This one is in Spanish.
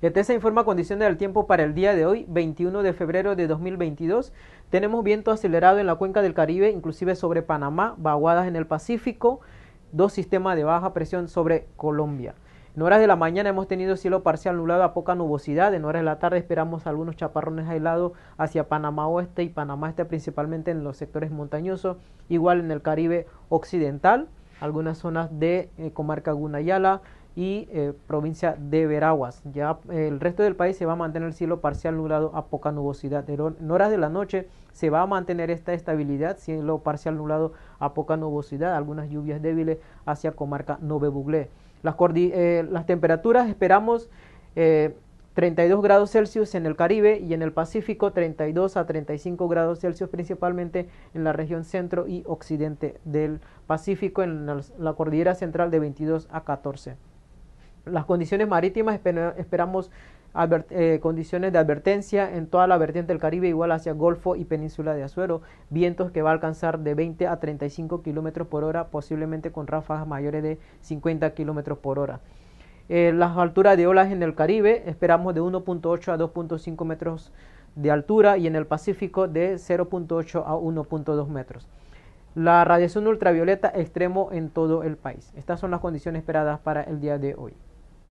ETESA informa condiciones del tiempo para el día de hoy, 21 de febrero de 2022. Tenemos viento acelerado en la cuenca del Caribe, inclusive sobre Panamá, vaguadas en el Pacífico, dos sistemas de baja presión sobre Colombia. En horas de la mañana hemos tenido cielo parcial nublado a poca nubosidad. En horas de la tarde esperamos algunos chaparrones aislados hacia Panamá Oeste y Panamá Este, principalmente en los sectores montañosos, igual en el Caribe Occidental, algunas zonas de eh, comarca Gunayala, y eh, provincia de Veraguas. Ya eh, el resto del país se va a mantener el cielo parcial nublado a poca nubosidad. En horas de la noche se va a mantener esta estabilidad, cielo parcial nublado a poca nubosidad, algunas lluvias débiles hacia comarca Nove Las, eh, las temperaturas esperamos 32 grados Celsius en el Caribe y en el Pacífico 32 a 35 grados Celsius principalmente en la región centro y occidente del Pacífico en la, la cordillera central de 22 a 14. Las condiciones marítimas esperamos eh, condiciones de advertencia en toda la vertiente del Caribe, igual hacia Golfo y Península de Azuero, vientos que va a alcanzar de 20 a 35 kilómetros por hora, posiblemente con ráfagas mayores de 50 kilómetros por hora. Eh, las alturas de olas en el Caribe esperamos de 1.8 a 2.5 metros de altura y en el Pacífico de 0.8 a 1.2 metros. La radiación ultravioleta extremo en todo el país. Estas son las condiciones esperadas para el día de hoy.